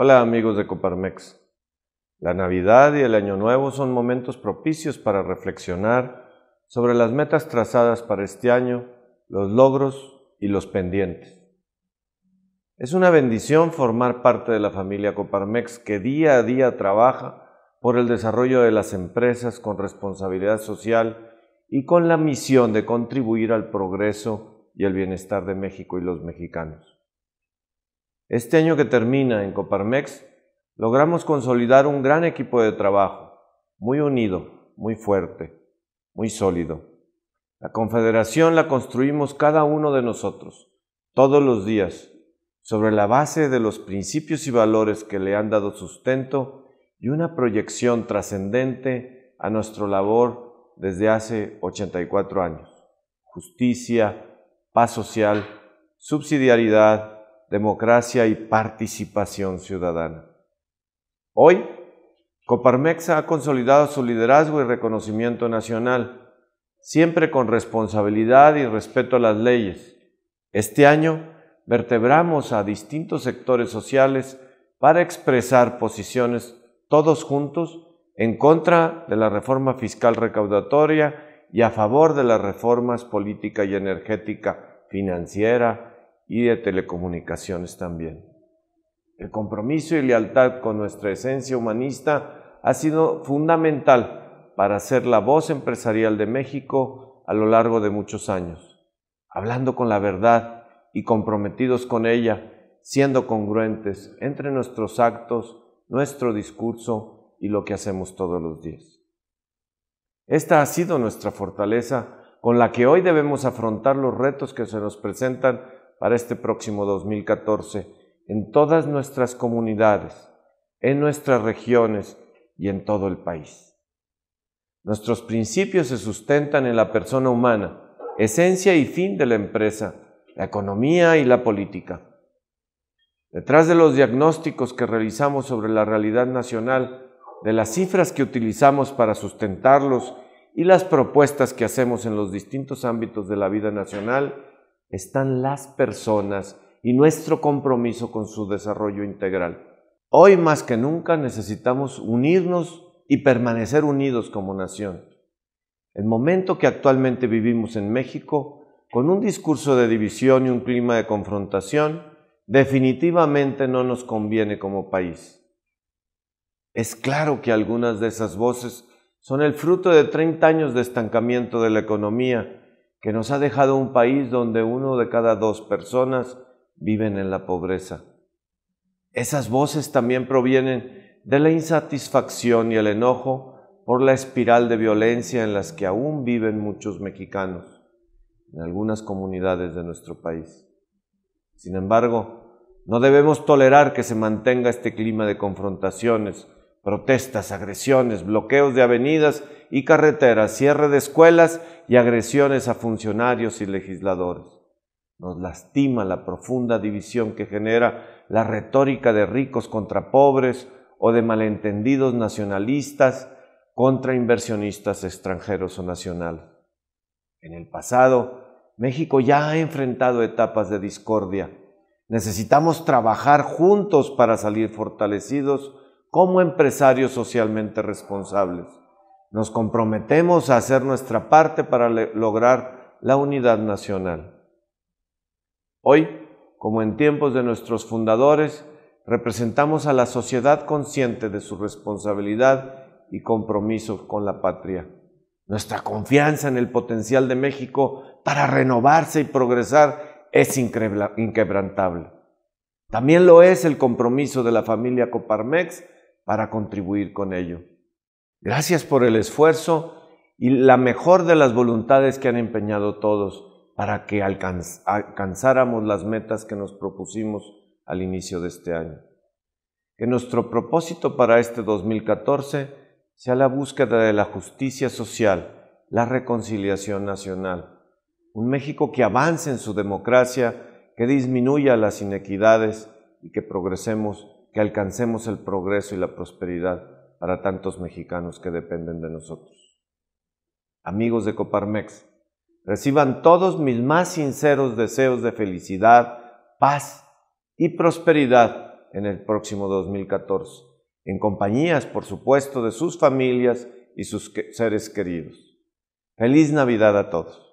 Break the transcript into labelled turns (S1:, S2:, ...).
S1: Hola amigos de Coparmex. La Navidad y el Año Nuevo son momentos propicios para reflexionar sobre las metas trazadas para este año, los logros y los pendientes. Es una bendición formar parte de la familia Coparmex que día a día trabaja por el desarrollo de las empresas con responsabilidad social y con la misión de contribuir al progreso y el bienestar de México y los mexicanos. Este año que termina en Coparmex, logramos consolidar un gran equipo de trabajo, muy unido, muy fuerte, muy sólido. La confederación la construimos cada uno de nosotros, todos los días, sobre la base de los principios y valores que le han dado sustento y una proyección trascendente a nuestro labor desde hace 84 años. Justicia, paz social, subsidiariedad, democracia y participación ciudadana. Hoy, Coparmex ha consolidado su liderazgo y reconocimiento nacional, siempre con responsabilidad y respeto a las leyes. Este año, vertebramos a distintos sectores sociales para expresar posiciones todos juntos en contra de la reforma fiscal recaudatoria y a favor de las reformas política y energética, financiera, y de telecomunicaciones también. El compromiso y lealtad con nuestra esencia humanista ha sido fundamental para ser la voz empresarial de México a lo largo de muchos años, hablando con la verdad y comprometidos con ella, siendo congruentes entre nuestros actos, nuestro discurso y lo que hacemos todos los días. Esta ha sido nuestra fortaleza con la que hoy debemos afrontar los retos que se nos presentan para este próximo 2014 en todas nuestras comunidades, en nuestras regiones y en todo el país. Nuestros principios se sustentan en la persona humana, esencia y fin de la empresa, la economía y la política. Detrás de los diagnósticos que realizamos sobre la realidad nacional, de las cifras que utilizamos para sustentarlos y las propuestas que hacemos en los distintos ámbitos de la vida nacional, están las personas y nuestro compromiso con su desarrollo integral. Hoy más que nunca necesitamos unirnos y permanecer unidos como nación. El momento que actualmente vivimos en México, con un discurso de división y un clima de confrontación, definitivamente no nos conviene como país. Es claro que algunas de esas voces son el fruto de 30 años de estancamiento de la economía nos ha dejado un país donde uno de cada dos personas viven en la pobreza. Esas voces también provienen de la insatisfacción y el enojo por la espiral de violencia en las que aún viven muchos mexicanos en algunas comunidades de nuestro país. Sin embargo, no debemos tolerar que se mantenga este clima de confrontaciones, protestas, agresiones, bloqueos de avenidas y carreteras, cierre de escuelas y agresiones a funcionarios y legisladores. Nos lastima la profunda división que genera la retórica de ricos contra pobres o de malentendidos nacionalistas contra inversionistas extranjeros o nacionales. En el pasado, México ya ha enfrentado etapas de discordia. Necesitamos trabajar juntos para salir fortalecidos como empresarios socialmente responsables. Nos comprometemos a hacer nuestra parte para lograr la unidad nacional. Hoy, como en tiempos de nuestros fundadores, representamos a la sociedad consciente de su responsabilidad y compromiso con la patria. Nuestra confianza en el potencial de México para renovarse y progresar es inquebrantable. También lo es el compromiso de la familia Coparmex para contribuir con ello. Gracias por el esfuerzo y la mejor de las voluntades que han empeñado todos para que alcanzáramos las metas que nos propusimos al inicio de este año. Que nuestro propósito para este 2014 sea la búsqueda de la justicia social, la reconciliación nacional, un México que avance en su democracia, que disminuya las inequidades y que progresemos, que alcancemos el progreso y la prosperidad para tantos mexicanos que dependen de nosotros. Amigos de Coparmex, reciban todos mis más sinceros deseos de felicidad, paz y prosperidad en el próximo 2014, en compañías, por supuesto, de sus familias y sus seres queridos. Feliz Navidad a todos.